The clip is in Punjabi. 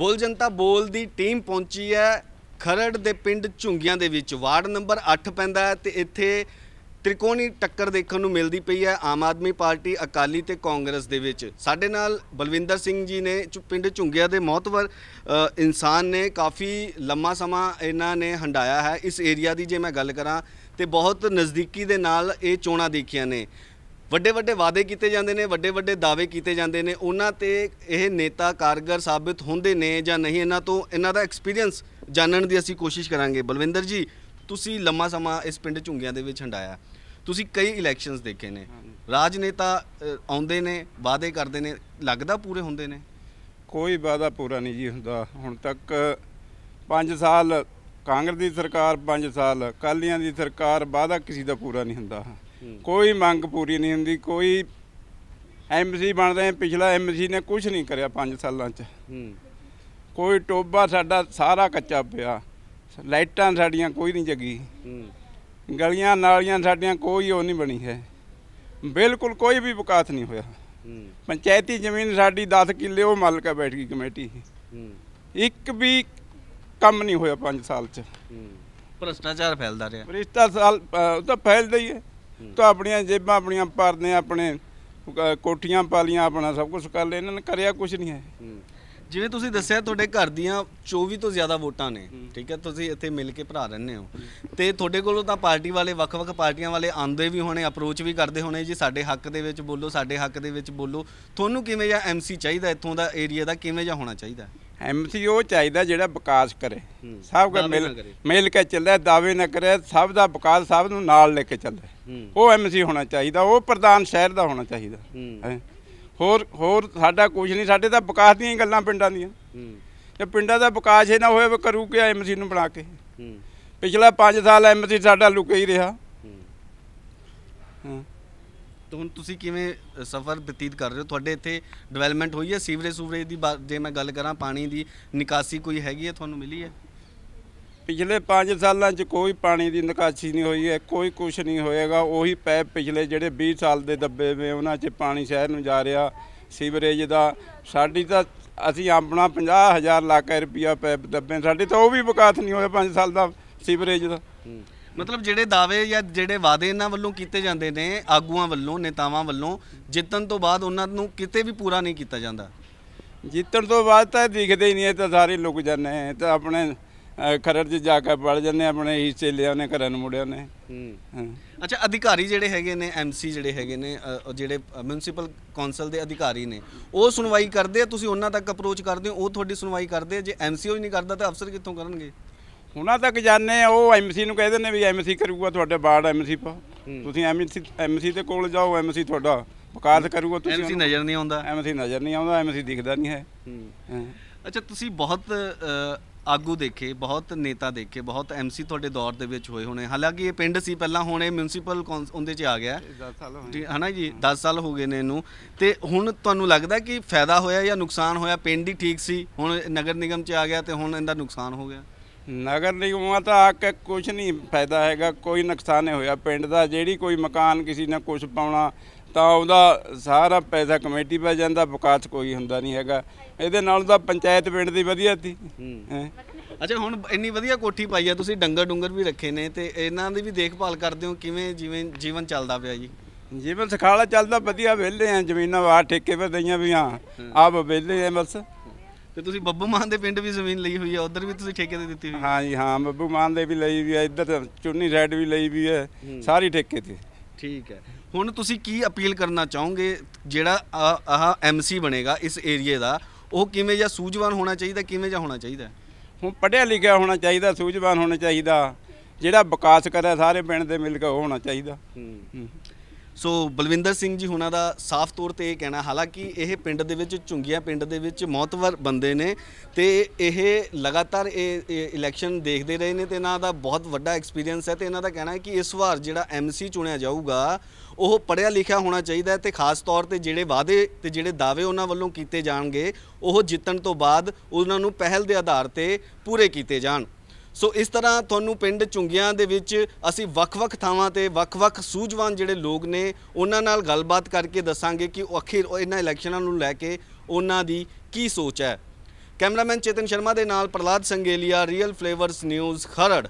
ਬੋਲ ਜਨਤਾ ਬੋਲ ਦੀ ਟੀਮ ਪਹੁੰਚੀ ਹੈ ਖਰੜ ਦੇ ਪਿੰਡ ਝੁੰਗੀਆਂ ਦੇ ਵਿੱਚ ਵਾਰਡ ਨੰਬਰ 8 ਪੈਂਦਾ ਹੈ ਤੇ ਇੱਥੇ ਤ੍ਰਿਕੋਣੀ ਟੱਕਰ ਦੇਖਣ ਨੂੰ ਮਿਲਦੀ ਪਈ ਹੈ ਆਮ ਆਦਮੀ ਪਾਰਟੀ ਅਕਾਲੀ ਤੇ ਕਾਂਗਰਸ ਦੇ ਵਿੱਚ ਸਾਡੇ ਨਾਲ ਬਲਵਿੰਦਰ ਸਿੰਘ ਜੀ ਨੇ ਪਿੰਡ ਝੁੰਗੀਆਂ ਦੇ ਮਹਤਵਰ ਇਨਸਾਨ ਨੇ ਕਾਫੀ ਲੰਮਾ ਸਮਾਂ ਇਹਨਾਂ ਨੇ ਹੰਡਾਇਆ ਹੈ ਇਸ ਏਰੀਆ ਦੀ ਜੇ ਮੈਂ ਗੱਲ ਕਰਾਂ ਤੇ ਬਹੁਤ ਨਜ਼ਦੀਕੀ ਦੇ ਨਾਲ ਇਹ ਚੋਣਾਂ ਦੇਖੀਆਂ ਨੇ ਵੱਡੇ ਵੱਡੇ ਵਾਅਦੇ ਕੀਤੇ ਜਾਂਦੇ ਨੇ ਵੱਡੇ ਵੱਡੇ ਦਾਅਵੇ ਕੀਤੇ ਜਾਂਦੇ ਨੇ ਉਹਨਾਂ ਤੇ ਇਹ ਨੇਤਾ ਕਾਰਗਰ ਸਾਬਿਤ ਹੁੰਦੇ ਨੇ ਜਾਂ ਨਹੀਂ ਇਹਨਾਂ ਤੋਂ ਇਹਨਾਂ ਦਾ ਐਕਸਪੀਰੀਅੰਸ ਜਾਣਨ ਦੀ ਅਸੀਂ ਕੋਸ਼ਿਸ਼ ਕਰਾਂਗੇ ਬਲਵਿੰਦਰ ਜੀ ਤੁਸੀਂ ਲੰਮਾ ਸਮਾਂ ਇਸ ਪਿੰਡ ਝੁੰਗੀਆਂ ਦੇ ਵਿੱਚ ਹੰਡਾਇਆ ਤੁਸੀਂ ਕਈ ਇਲੈਕਸ਼ਨਸ ਦੇਖੇ ਨੇ ਰਾਜਨੇਤਾ ਆਉਂਦੇ ਨੇ ਵਾਅਦੇ ਕਰਦੇ ਨੇ ਲੱਗਦਾ ਪੂਰੇ ਹੁੰਦੇ ਨੇ ਕੋਈ ਵਾਅਦਾ ਪੂਰਾ ਨਹੀਂ ਜੀ ਹੁੰਦਾ ਹੁਣ ਤੱਕ 5 ਸਾਲ ਕਾਂਗਰਸ ਦੀ ਸਰਕਾਰ 5 ਸਾਲ ਕਾਲੀਆਂ ਦੀ ਸਰਕਾਰ ਵਾਅਦਾ ਕਿਸੇ ਦਾ ਪੂਰਾ ਨਹੀਂ ਹੁੰਦਾ ਕੋਈ ਮੰਗ ਪੂਰੀ ਨਹੀਂ ਹੁੰਦੀ ਕੋਈ ਐਮਸੀ ਬਣਦੇ ਪਿਛਲਾ ਐਮਸੀ ਨੇ ਕੁਝ ਨਹੀਂ ਕਰਿਆ 5 ਸਾਲਾਂ 'ਚ ਕੋਈ ਟੋਬਾ ਸਾਡਾ ਸਾਰਾ ਕੱਚਾ ਪਿਆ ਲਾਈਟਾਂ ਸਾਡੀਆਂ ਕੋਈ ਨਹੀਂ ਜਗੀ ਗਲੀਆਂ ਨਾਲੀਆਂ ਸਾਡੀਆਂ ਕੋਈ ਉਹ ਨਹੀਂ ਬਣੀ ਹੈ ਬਿਲਕੁਲ ਕੋਈ ਵੀ ਵਿਕਾਸ ਨਹੀਂ ਹੋਇਆ ਪੰਚਾਇਤੀ ਜ਼ਮੀਨ ਸਾਡੀ 10 ਕਿੱਲੇ ਉਹ ਮਾਲਕਾ ਬੈਠ ਗਈ ਕਮੇਟੀ ਇੱਕ ਵੀ ਕੰਮ ਨਹੀਂ ਹੋਇਆ 5 ਸਾਲ 'ਚ ਭ੍ਰਿਸ਼ਟਾਚਾਰ ਫੈਲਦਾ ਰਿਹਾ ਭ੍ਰਿਸ਼ਟਾਚਾਰ ਤਾਂ ਫੈਲਦਾ ਹੀ ਹੈ ਤੋ ਆਪਣੀਆਂ ਜੇਬਾਂ ਆਪਣੀਆਂ ਪਰਦੇ ਆਪਣੇ ਕੋਠੀਆਂ ਪਾਲੀਆਂ ਆਪਣਾ ਸਭ ਕੁਝ ਕਰ ਲੈ ਇਹਨਾਂ ਨੇ ਕਰਿਆ ਕੁਝ ਨਹੀਂ ਹੈ ਜਿਵੇਂ ਤੁਸੀਂ ਦੱਸਿਆ ਤੁਹਾਡੇ ਘਰ ਦੀਆਂ 24 ਤੋਂ ਜ਼ਿਆਦਾ ਵੋਟਾਂ ਨੇ ਠੀਕ ਹੈ ਤੁਸੀਂ ਇੱਥੇ ਮਿਲ ਕੇ ਭਰਾ ਰਹਿੰਦੇ ਹੋ ਤੇ ਤੁਹਾਡੇ ਕੋਲੋਂ ਤਾਂ ਪਾਰਟੀ ਵਾਲੇ ਵੱਖ-ਵੱਖ ਪਾਰਟੀਆਂ ਵਾਲੇ ਆਂਦੇ ਵੀ ਹੋਣੇ ਅਪਰੋਚ ਵੀ ਕਰਦੇ ਹੋਣੇ ਜੀ ਸਾਡੇ ਹੱਕ ਦੇ ਵਿੱਚ ਬੋਲੋ ਸਾਡੇ ਹੱਕ ਦੇ ਵਿੱਚ ਬੋਲੋ ਤੁਹਾਨੂੰ ਕਿਵੇਂ ਜਾਂ ਐਮਸੀ ਚਾਹੀਦਾ ਇੱਥੋਂ ਦਾ ਏਰੀਆ ਦਾ ਕਿਵੇਂ ਜਾਂ ਹੋਣਾ ਚਾਹੀਦਾ ਐਮਸੀਓ ਚਾਹੀਦਾ ਜਿਹੜਾ ਵਿਕਾਸ ਕਰੇ ਸਭ ਦਾ ਮਿਲ ਮਿਲ ਕੇ ਚੱਲਦਾ ਦਾਅਵੇ ਨਾ ਕਰੇ ਸਭ ਦਾ ਵਿਕਾਸ ਸਭ ਨੂੰ ਨਾਲ ਲੈ ਕੇ ਚੱਲੇ ਉਹ ਐਮਸੀ ਹੋਣਾ ਚਾਹੀਦਾ ਉਹ ਪ੍ਰਧਾਨ ਸ਼ਹਿਰ ਦਾ ਹੋਣਾ ਚਾਹੀਦਾ ਹੋਰ ਹੋਰ ਸਾਡਾ ਕੁਝ ਨਹੀਂ ਸਾਡੇ ਤਾਂ ਵਿਕਾਸ ਦੀਆਂ ਗੱਲਾਂ ਪਿੰਡਾਂ ਦੀਆਂ ਜੇ ਪਿੰਡਾਂ ਦਾ ਵਿਕਾਸ ਹੀ ਨਾ ਹੋਵੇ ਕਰੂ ਕਿ ਐਮਸੀ ਨੂੰ ਬਣਾ ਕੇ ਪਿਛਲਾ 5 ਸਾਲ ਐਮਸੀ ਸਾਡਾ ਲੁਕੇ ਹੀ ਰਿਹਾ ਹਾਂ ਤੇ ਤੁਸੀਂ ਕਿਵੇਂ ਸਫ਼ਰ ਬਤੀਤ ਕਰ ਰਹੇ ਹੋ ਤੁਹਾਡੇ ਇੱਥੇ ਡਿਵੈਲਪਮੈਂਟ ਹੋਈ ਹੈ ਸੀਵਰੇਜ ਸੂਵਰੇਜ ਦੀ ਜੇ ਮੈਂ ਗੱਲ ਕਰਾਂ ਪਾਣੀ ਦੀ ਨਿਕਾਸੀ ਕੋਈ ਹੈਗੀ ਹੈ ਤੁਹਾਨੂੰ ਮਿਲੀ ਹੈ ਪਿਛਲੇ 5 ਸਾਲਾਂ 'ਚ ਕੋਈ ਪਾਣੀ ਦੀ ਨਿਕਾਸੀ ਨਹੀਂ ਹੋਈ ਹੈ ਕੋਈ ਕੁਝ ਨਹੀਂ ਹੋਏਗਾ ਉਹੀ ਪੈਪ ਪਿਛਲੇ ਜਿਹੜੇ 20 ਸਾਲ ਦੇ ਦੱਬੇ ਵੇ ਉਹਨਾਂ 'ਚ ਪਾਣੀ ਸ਼ਹਿਰ ਨੂੰ ਜਾ ਰਿਹਾ ਸੀਵਰੇਜ ਦਾ ਸਾਡੀ ਤਾਂ ਅਸੀਂ ਆਪਣਾ 50000 ਲੱਖ ਰੁਪਇਆ ਪੈਪ ਦੱਬੇ ਸਾਡੇ ਤਾਂ ਉਹ ਵੀ ਵਿਕਾਸ ਨਹੀਂ ਹੋਇਆ 5 ਸਾਲ ਦਾ ਸੀਵਰੇਜ ਦਾ ਮਤਲਬ ਜਿਹੜੇ ਦਾਅਵੇ ਜਾਂ ਜਿਹੜੇ ਵਾਅਦੇ ਇਹਨਾਂ ਵੱਲੋਂ ਕੀਤੇ ਜਾਂਦੇ ਨੇ ਆਗੂਆਂ ਵੱਲੋਂ ਨੇਤਾਵਾਂ ਵੱਲੋਂ ਜਿੱਤਣ ਤੋਂ ਬਾਅਦ ਉਹਨਾਂ ਨੂੰ ਕਿਤੇ ਵੀ ਪੂਰਾ ਨਹੀਂ ਕੀਤਾ ਜਾਂਦਾ ਜਿੱਤਣ ਤੋਂ ਬਾਅਦ ਤਾਂ ਦਿਖਦੇ ਹੀ ਨਹੀਂ ਇਹ ਤਾਂ ਸਾਰੇ ਲੁਕ ਜਾਂਦੇ ਨੇ ਤਾਂ ਆਪਣੇ ਖਰੜ 'ਚ ਜਾ ਕੇ ਪੜ ਜਾਂਦੇ ਆਪਣੇ ਹੀ ਚੇਲਿਆਂ ਨੇ ਘਰਾਂ ਨੂੰ ਮੁੜਿਆ ਨੇ ਅੱਛਾ ਅਧਿਕਾਰੀ ਜਿਹੜੇ ਹੈਗੇ ਨੇ ਐਮਸੀ ਜਿਹੜੇ ਹੈਗੇ ਨੇ ਜਿਹੜੇ ਮਿਊਨਿਸਪਲ ਕੌਂਸਲ ਦੇ ਅਧਿਕਾਰੀ ਨੇ ਉਹ ਸੁਣਵਾਈ ਕਰਦੇ ਆ ਤੁਸੀਂ ਉਹਨਾਂ ਤੱਕ ਅਪਰੋਚ ਕਰਦੇ ਹੋ ਉਹ ਤੁਹਾਡੀ ਸੁਣਵਾਈ ਕਰਦੇ ਆ ਜੇ ਐਮਸੀ ਉਹ ਨਹੀਂ ਕਰਦਾ ਤਾਂ ਅਫਸਰ ਕਿੱਥੋਂ ਕਰਨਗੇ ਉਹਨਾਂ ਤੱਕ ਜਾਣੇ ਉਹ ਐਮਸੀ ਨੂੰ ਕਹਿੰਦੇ ਨੇ ਵੀ ਐਮਸੀ ਕਰੂਗਾ ਤੁਹਾਡੇ ਬਾਰਡ ਐਮਸੀ ਪਾ ਤੁਸੀਂ ਐਮਸੀ ਐਮਸੀ ਦੇ ਕੋਲ ਜਾਓ ਐਮਸੀ ਤੁਹਾਡਾ ਵਕਾਲਤ ਕਰੂਗਾ ਤੁਸੀਂ ਐਮਸੀ ਨਜ਼ਰ ਨਹੀਂ ਆਉਂਦਾ ਐਮਸੀ ਨਜ਼ਰ ਨਹੀਂ ਆਉਂਦਾ ਐਮਸੀ ਦਿਖਦਾ ਨਹੀਂ ਹੈ ਅੱਛਾ ਤੁਸੀਂ ਬਹੁਤ ਆਗੂ ਦੇਖੇ ਬਹੁਤ ਨੇਤਾ ਦੇਖੇ ਬਹੁਤ ਐਮਸੀ ਤੁਹਾਡੇ ਦੌਰ ਦੇ ਵਿੱਚ ਹੋਏ ਹੋਣੇ ਹਾਲਾਂਕਿ ਇਹ ਪਿੰਡ ਸੀ ਪਹਿਲਾਂ ਹੁਣ ਇਹ ਮਿਊਨਿਸਪਲ ਉਹਦੇ 'ਚ ਆ ਗਿਆ 10 ਸਾਲ ਹੋ ਗਏ ਹਨਾ ਜੀ 10 ਸਾਲ ਹੋ ਗਏ ਨੇ ਇਹਨੂੰ ਤੇ ਹੁਣ ਤੁਹਾਨੂੰ ਲੱਗਦਾ ਕਿ ਫਾਇਦਾ ਹੋਇਆ ਜਾਂ ਨੁਕਸਾਨ ਹੋਇਆ ਪਿੰਡ ਹੀ ਠੀਕ ਸੀ ਹੁਣ ਨਗਰ ਨਿਗਮ 'ਚ ਆ ਗਿਆ ਤੇ ਹੁਣ ਇਹਦਾ ਨੁਕਸਾਨ ਹੋ ਗਿਆ ਨਗਰ ਨਿਗਮਾਂ ਤਾਂ ਆ ਕੇ ਕੁਝ ਨਹੀਂ ਫਾਇਦਾ ਹੈਗਾ ਕੋਈ ਨੁਕਸਾਨ ਨਹੀਂ ਹੋਇਆ ਪਿੰਡ ਦਾ ਜਿਹੜੀ ਕੋਈ ਮਕਾਨ ਕਿਸੇ ਨੇ ਕੁਝ ਪਾਉਣਾ ਤਾਂ ਉਹਦਾ ਸਾਰਾ ਪੈਸਾ ਕਮੇਟੀ ਪੈ ਜਾਂਦਾ ਵਿਕਾਸ ਕੋਈ ਹੁੰਦਾ ਨਹੀਂ ਹੈਗਾ ਇਹਦੇ ਨਾਲ ਤਾਂ ਪੰਚਾਇਤ ਪਿੰਡ ਦੀ ਵਧੀਆ ਸੀ ਅੱਛਾ ਹੁਣ ਇੰਨੀ ਵਧੀਆ ਕੋਠੀ ਪਾਈ ਆ ਤੁਸੀਂ ਡੰਗਰ ਡੁੰਗਰ ਵੀ ਰੱਖੇ ਨੇ ਤੇ ਇਹਨਾਂ ਦੀ ਵੀ ਦੇਖਭਾਲ ਕਰਦੇ ਹੋ ਕਿਵੇਂ ਜਿਵੇਂ ਜੀਵਨ ਚੱਲਦਾ ਪਿਆ ਜੀ ਜੀਵਨ ਸਖਾਲਾ ਚੱਲਦਾ ਵਧੀਆ ਵਹਿਲੇ ਆ ਜ਼ਮੀਨਾਂ ਬਾਹਰ ਠੇਕੇ ਪਰ ਦਈਆਂ ਵੀ ਆ ਆਪ ਵਹਿਲੇ ਆ ਬਸ ਤੇ ਤੁਸੀਂ ਬੱਬੂ ਮਾਨ ਦੇ ਪਿੰਡ ਵੀ ਜ਼ਮੀਨ ਲਈ ਹੋਈ ਹੈ ਉਧਰ ਵੀ ਤੁਸੀਂ ਠੇਕੇ ਤੇ ਦਿੱਤੀ ਹੋਈ ਹੈ ਹਾਂਜੀ ਹਾਂ ਬੱਬੂ ਮਾਨ ਦੇ ਵੀ ਲਈ ਵੀ ਹੈ ਇੱਧਰ ਚੁੰਨੀ ਸਾਈਡ ਵੀ ਲਈ ਵੀ ਹੈ ਸਾਰੀ ਠੇਕੇ ਤੇ ਠੀਕ ਹੈ ਹੁਣ ਤੁਸੀਂ ਕੀ ਅਪੀਲ ਕਰਨਾ ਚਾਹੋਗੇ ਜਿਹੜਾ ਆਹ ਐਮਸੀ ਬਣੇਗਾ ਇਸ ਏਰੀਏ ਦਾ ਉਹ ਕਿਵੇਂ ਜਾਂ ਸੂਝਵਾਨ ਹੋਣਾ ਚਾਹੀਦਾ ਕਿਵੇਂ ਜਾਂ ਹੋਣਾ ਚਾਹੀਦਾ ਹੁਣ ਪੜਿਆ ਲਿਖਿਆ ਹੋਣਾ ਚਾਹੀਦਾ ਸੂਝਵਾਨ ਹੋਣਾ ਚਾਹੀਦਾ ਜਿਹੜਾ ਵਿਕਾਸ ਕਰੇ ਸਾਰੇ ਪਿੰਡ ਦੇ ਮਿਲ ਕੇ ਹੋਣਾ ਚਾਹੀਦਾ ਹੂੰ ਸੋ ਬਲਵਿੰਦਰ ਸਿੰਘ ਜੀ ਹੁਣਾਂ ਦਾ ਸਾਫ਼ ਤੌਰ ਤੇ ਇਹ ਕਹਿਣਾ ਹਾਲਾਂਕਿ ਇਹ ਪਿੰਡ ਦੇ ਵਿੱਚ ਝੁੰਗੀਆਂ ਪਿੰਡ ਦੇ ਵਿੱਚ ਮੌਤਵਰ ਬੰਦੇ ਨੇ ਤੇ ਇਹ ਲਗਾਤਾਰ ਇਹ ਇਲੈਕਸ਼ਨ ਦੇਖਦੇ ਰਹੇ ਨੇ ਤੇ ਇਹਨਾਂ ਦਾ ਬਹੁਤ ਵੱਡਾ ਐਕਸਪੀਰੀਅੰਸ ਹੈ ਤੇ ਇਹਨਾਂ ਦਾ ਕਹਿਣਾ ਹੈ ਕਿ ਇਸ ਵਾਰ ਜਿਹੜਾ ਐਮਸੀ ਚੁਣਿਆ ਜਾਊਗਾ ਉਹ ਪੜਿਆ ਲਿਖਿਆ ਹੋਣਾ ਚਾਹੀਦਾ ਹੈ ਤੇ ਖਾਸ ਤੌਰ ਤੇ ਜਿਹੜੇ ਵਾਅਦੇ ਤੇ ਜਿਹੜੇ ਦਾਅਵੇ ਉਹਨਾਂ ਵੱਲੋਂ ਕੀਤੇ ਜਾਣਗੇ ਉਹ ਜਿੱਤਣ ਤੋਂ ਬਾਅਦ ਉਹਨਾਂ ਨੂੰ ਪਹਿਲ ਦੇ ਆਧਾਰ ਤੇ ਪੂਰੇ ਕੀਤੇ ਜਾਣ ਸੋ ਇਸ ਤਰ੍ਹਾਂ ਤੁਹਾਨੂੰ ਪਿੰਡ ਚੁੰਗੀਆਂ ਦੇ ਵਿੱਚ ਅਸੀਂ ਵੱਖ-ਵੱਖ ਥਾਵਾਂ ਤੇ ਵੱਖ-ਵੱਖ ਸੂਝਵਾਨ ਜਿਹੜੇ ਲੋਕ ਨੇ ਉਹਨਾਂ ਨਾਲ ਗੱਲਬਾਤ ਕਰਕੇ ਦੱਸਾਂਗੇ ਕਿ ਅਖੀਰ ਇਹਨਾਂ ਇਲੈਕਸ਼ਨਾਂ ਨੂੰ ਲੈ ਕੇ ਉਹਨਾਂ ਦੀ ਕੀ ਸੋਚ ਹੈ ਕੈਮਰਾਮੈਨ ਚੇਤਨ ਸ਼ਰਮਾ ਦੇ ਨਾਲ Prahlad Sangelia real flavours news Kharar